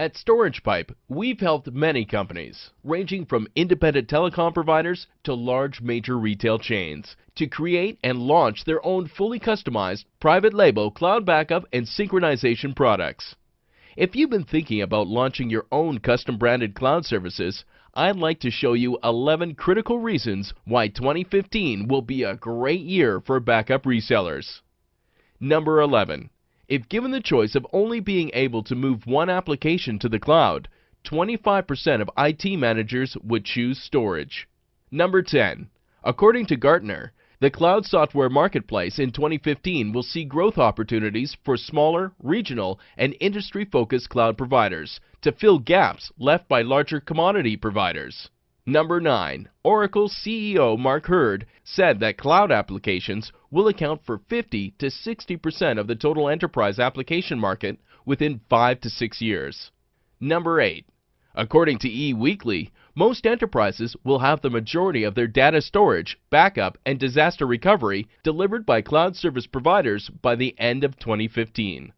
At StoragePipe, we've helped many companies, ranging from independent telecom providers to large major retail chains, to create and launch their own fully customized private label cloud backup and synchronization products. If you've been thinking about launching your own custom branded cloud services, I'd like to show you 11 critical reasons why 2015 will be a great year for backup resellers. Number 11. If given the choice of only being able to move one application to the cloud, 25% of IT managers would choose storage. Number 10. According to Gartner, the cloud software marketplace in 2015 will see growth opportunities for smaller, regional, and industry focused cloud providers to fill gaps left by larger commodity providers. Number 9. Oracle CEO Mark Hurd said that cloud applications will account for 50 to 60% of the total enterprise application market within 5 to 6 years. Number 8. According to eWeekly, most enterprises will have the majority of their data storage, backup, and disaster recovery delivered by cloud service providers by the end of 2015.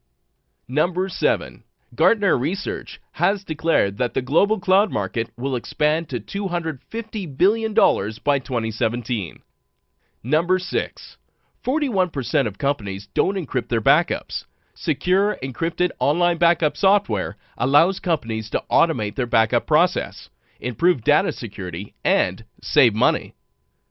Number 7. Gartner Research has declared that the global cloud market will expand to $250 billion by 2017. Number 6. 41% of companies don't encrypt their backups. Secure encrypted online backup software allows companies to automate their backup process, improve data security, and save money.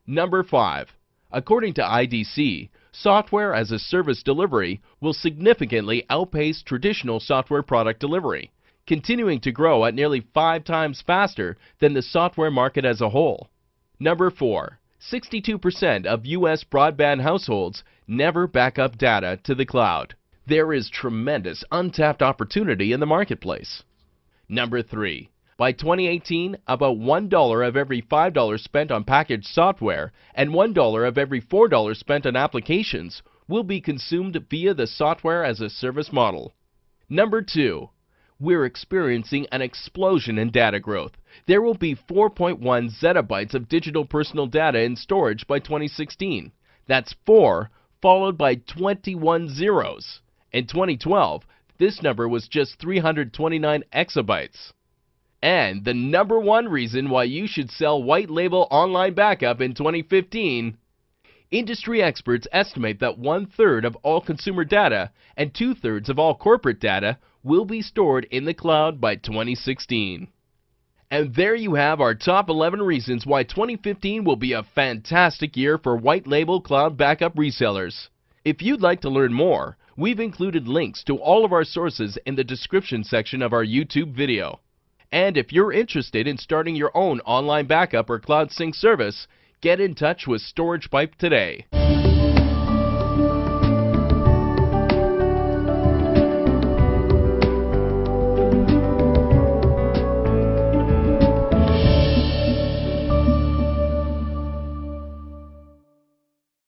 Number 5. According to IDC, software as a service delivery will significantly outpace traditional software product delivery, continuing to grow at nearly five times faster than the software market as a whole. Number 4. 62% of U.S. broadband households never back up data to the cloud. There is tremendous untapped opportunity in the marketplace. Number 3. By 2018, about $1 of every $5 spent on packaged software and $1 of every $4 spent on applications will be consumed via the software as a service model. Number 2 we're experiencing an explosion in data growth. There will be 4.1 zettabytes of digital personal data in storage by 2016. That's 4 followed by 21 zeros. In 2012, this number was just 329 exabytes. And the number one reason why you should sell white label online backup in 2015 Industry experts estimate that one third of all consumer data and two thirds of all corporate data will be stored in the cloud by 2016. And there you have our top 11 reasons why 2015 will be a fantastic year for white label cloud backup resellers. If you'd like to learn more, we've included links to all of our sources in the description section of our YouTube video. And if you're interested in starting your own online backup or cloud sync service, get in touch with Storage Pipe today.